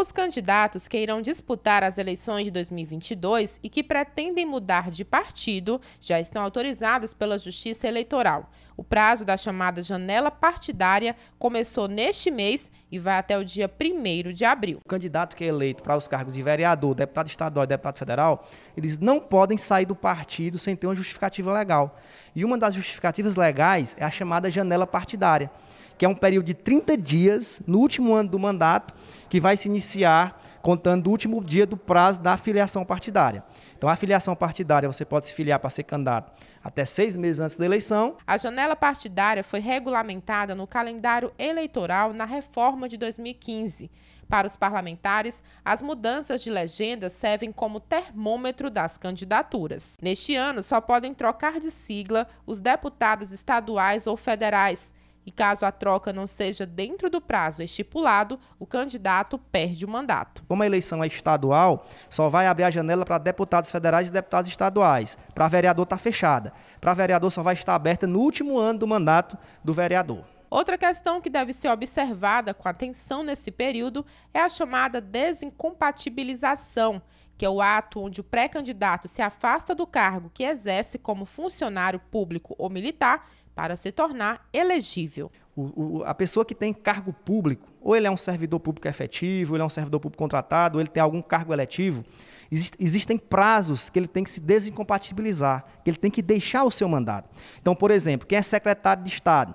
Os candidatos que irão disputar as eleições de 2022 e que pretendem mudar de partido já estão autorizados pela Justiça Eleitoral. O prazo da chamada janela partidária começou neste mês e vai até o dia 1 de abril. O candidato que é eleito para os cargos de vereador, deputado estadual e deputado federal, eles não podem sair do partido sem ter uma justificativa legal. E uma das justificativas legais é a chamada janela partidária que é um período de 30 dias no último ano do mandato, que vai se iniciar contando o último dia do prazo da filiação partidária. Então, a filiação partidária, você pode se filiar para ser candidato até seis meses antes da eleição. A janela partidária foi regulamentada no calendário eleitoral na reforma de 2015. Para os parlamentares, as mudanças de legenda servem como termômetro das candidaturas. Neste ano, só podem trocar de sigla os deputados estaduais ou federais e caso a troca não seja dentro do prazo estipulado, o candidato perde o mandato. Como a eleição é estadual, só vai abrir a janela para deputados federais e deputados estaduais. Para vereador está fechada. Para vereador só vai estar aberta no último ano do mandato do vereador. Outra questão que deve ser observada com atenção nesse período é a chamada desincompatibilização, que é o ato onde o pré-candidato se afasta do cargo que exerce como funcionário público ou militar para se tornar elegível. O, o, a pessoa que tem cargo público, ou ele é um servidor público efetivo, ele é um servidor público contratado, ou ele tem algum cargo eletivo, exist, existem prazos que ele tem que se desincompatibilizar, que ele tem que deixar o seu mandato. Então, por exemplo, quem é secretário de Estado,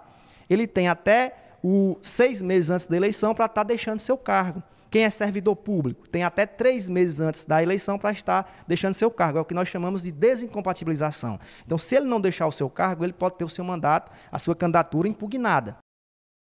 ele tem até o seis meses antes da eleição para estar tá deixando seu cargo. Quem é servidor público tem até três meses antes da eleição para estar deixando seu cargo. É o que nós chamamos de desincompatibilização. Então, se ele não deixar o seu cargo, ele pode ter o seu mandato, a sua candidatura impugnada.